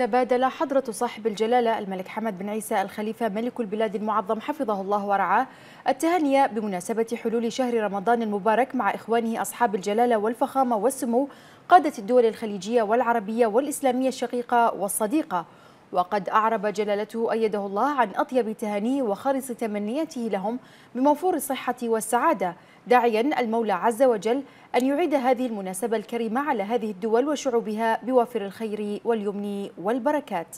تبادل حضرة صاحب الجلالة الملك حمد بن عيسى الخليفة ملك البلاد المعظم حفظه الله ورعاه التهنئة بمناسبة حلول شهر رمضان المبارك مع إخوانه أصحاب الجلالة والفخامة والسمو قادة الدول الخليجية والعربية والإسلامية الشقيقة والصديقة وقد أعرب جلالته أيده الله عن أطيب تهانيه وخالص تمنياته لهم بموفور الصحة والسعادة داعيا المولى عز وجل أن يعيد هذه المناسبة الكريمة على هذه الدول وشعوبها بوافر الخير واليمن والبركات